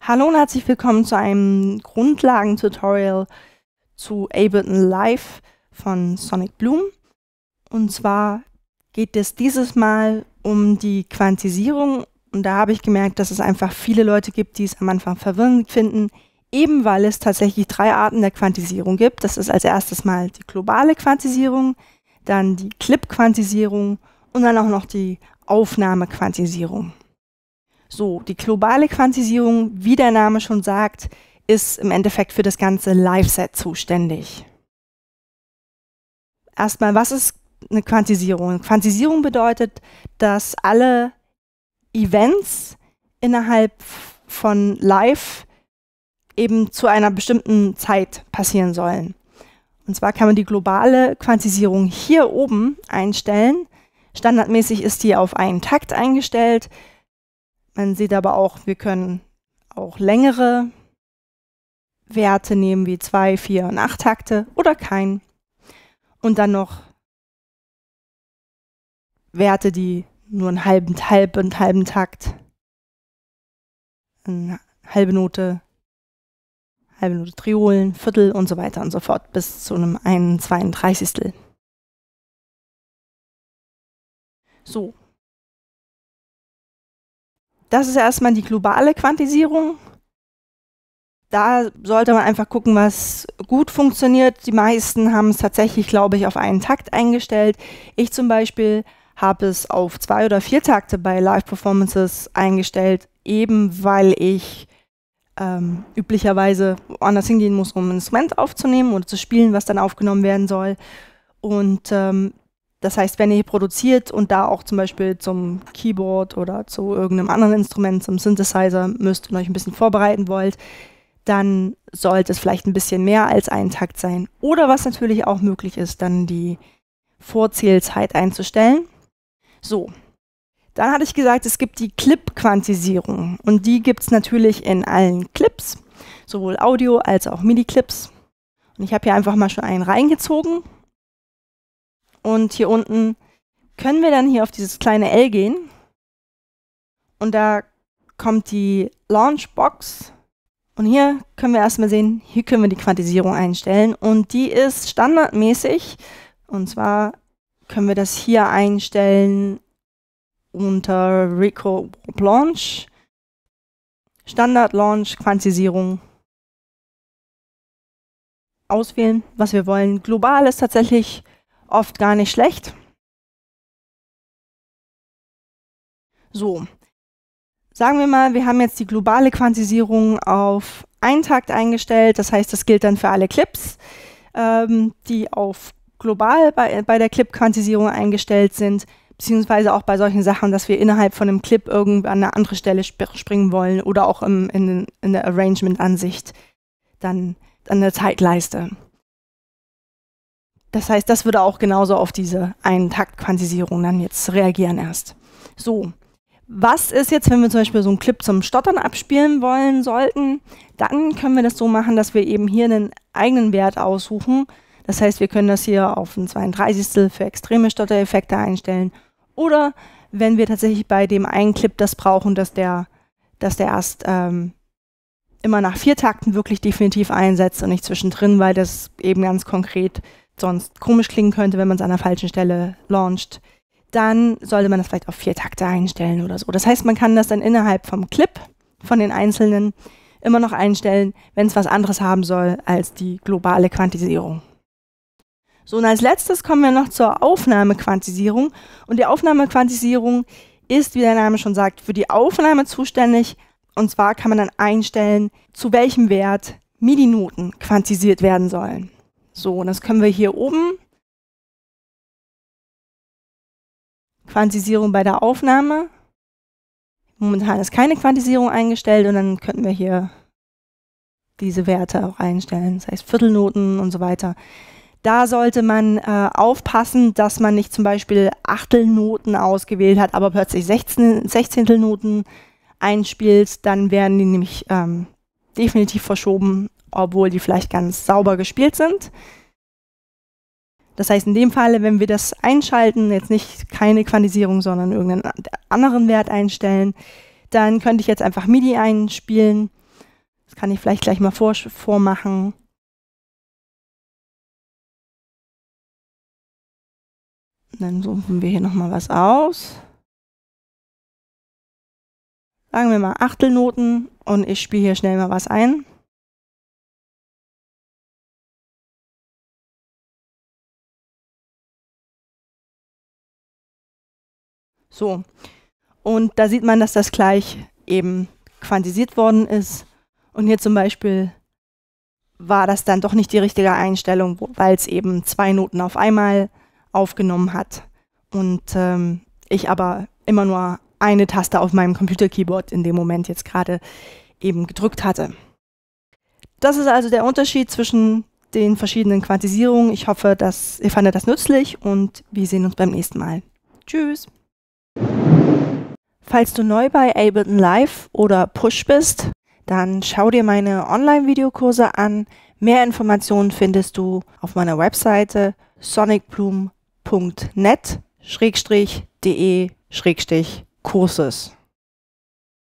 Hallo und herzlich willkommen zu einem Grundlagen-Tutorial zu Ableton Live von Sonic Bloom. Und zwar geht es dieses Mal um die Quantisierung und da habe ich gemerkt, dass es einfach viele Leute gibt, die es am Anfang verwirrend finden, eben weil es tatsächlich drei Arten der Quantisierung gibt. Das ist als erstes mal die globale Quantisierung, dann die Clip-Quantisierung und dann auch noch die Aufnahmequantisierung. So, die globale Quantisierung, wie der Name schon sagt, ist im Endeffekt für das ganze Live-Set zuständig. Erstmal, was ist eine Quantisierung? Quantisierung bedeutet, dass alle Events innerhalb von Live eben zu einer bestimmten Zeit passieren sollen. Und zwar kann man die globale Quantisierung hier oben einstellen. Standardmäßig ist die auf einen Takt eingestellt. Man sieht aber auch, wir können auch längere Werte nehmen wie zwei, vier und acht Takte oder keinen. Und dann noch Werte, die nur einen halben, halb und halben Takt, eine halbe Note, halbe Note Triolen, Viertel und so weiter und so fort bis zu einem 1, 32. So, das ist erstmal die globale Quantisierung. Da sollte man einfach gucken, was gut funktioniert. Die meisten haben es tatsächlich, glaube ich, auf einen Takt eingestellt. Ich zum Beispiel habe es auf zwei oder vier Takte bei Live-Performances eingestellt, eben weil ich ähm, üblicherweise anders hingehen muss, um ein Instrument aufzunehmen oder zu spielen, was dann aufgenommen werden soll. Und ähm, das heißt, wenn ihr produziert und da auch zum Beispiel zum Keyboard oder zu irgendeinem anderen Instrument, zum Synthesizer müsst und euch ein bisschen vorbereiten wollt, dann sollte es vielleicht ein bisschen mehr als ein Takt sein. Oder was natürlich auch möglich ist, dann die Vorzählzeit einzustellen. So. Dann hatte ich gesagt, es gibt die Clip-Quantisierung und die gibt es natürlich in allen Clips, sowohl Audio als auch MIDI-Clips. Und ich habe hier einfach mal schon einen reingezogen und hier unten können wir dann hier auf dieses kleine L gehen. Und da kommt die Launchbox. Und hier können wir erstmal sehen, hier können wir die Quantisierung einstellen. Und die ist standardmäßig. Und zwar können wir das hier einstellen unter Rico Launch. Standard Launch, Quantisierung. Auswählen, was wir wollen. Global ist tatsächlich oft gar nicht schlecht. So, sagen wir mal, wir haben jetzt die globale Quantisierung auf einen Takt eingestellt, das heißt, das gilt dann für alle Clips, ähm, die auf global bei, bei der Clip-Quantisierung eingestellt sind, beziehungsweise auch bei solchen Sachen, dass wir innerhalb von einem Clip irgendwann an eine andere Stelle sp springen wollen oder auch im, in, in der Arrangement-Ansicht dann an der Zeitleiste. Das heißt, das würde auch genauso auf diese Eintaktquantisierung dann jetzt reagieren erst. So, was ist jetzt, wenn wir zum Beispiel so einen Clip zum Stottern abspielen wollen sollten? Dann können wir das so machen, dass wir eben hier einen eigenen Wert aussuchen. Das heißt, wir können das hier auf ein 32. für extreme Stottereffekte einstellen. Oder wenn wir tatsächlich bei dem einen Clip das brauchen, dass der, dass der erst ähm, immer nach vier Takten wirklich definitiv einsetzt und nicht zwischendrin, weil das eben ganz konkret sonst komisch klingen könnte, wenn man es an der falschen Stelle launcht, dann sollte man das vielleicht auf vier Takte einstellen oder so. Das heißt, man kann das dann innerhalb vom Clip von den einzelnen immer noch einstellen, wenn es was anderes haben soll als die globale Quantisierung. So, und als letztes kommen wir noch zur Aufnahmequantisierung. Und die Aufnahmequantisierung ist, wie der Name schon sagt, für die Aufnahme zuständig. Und zwar kann man dann einstellen, zu welchem Wert Millinuten quantisiert werden sollen. So, und das können wir hier oben. Quantisierung bei der Aufnahme. Momentan ist keine Quantisierung eingestellt und dann könnten wir hier diese Werte auch einstellen, das heißt Viertelnoten und so weiter. Da sollte man äh, aufpassen, dass man nicht zum Beispiel Achtelnoten ausgewählt hat, aber plötzlich Sechzehntelnoten einspielt, dann werden die nämlich ähm, definitiv verschoben obwohl die vielleicht ganz sauber gespielt sind. Das heißt, in dem Fall, wenn wir das einschalten, jetzt nicht keine Quantisierung, sondern irgendeinen anderen Wert einstellen, dann könnte ich jetzt einfach MIDI einspielen. Das kann ich vielleicht gleich mal vor vormachen. Dann suchen wir hier nochmal was aus. Sagen wir mal Achtelnoten und ich spiele hier schnell mal was ein. So. Und da sieht man, dass das gleich eben quantisiert worden ist. Und hier zum Beispiel war das dann doch nicht die richtige Einstellung, weil es eben zwei Noten auf einmal aufgenommen hat. Und ähm, ich aber immer nur eine Taste auf meinem Computerkeyboard in dem Moment jetzt gerade eben gedrückt hatte. Das ist also der Unterschied zwischen den verschiedenen Quantisierungen. Ich hoffe, dass ihr fandet das nützlich und wir sehen uns beim nächsten Mal. Tschüss! Falls du neu bei Ableton Live oder Push bist, dann schau dir meine Online-Videokurse an. Mehr Informationen findest du auf meiner Webseite sonicbloom.net-de-kurses.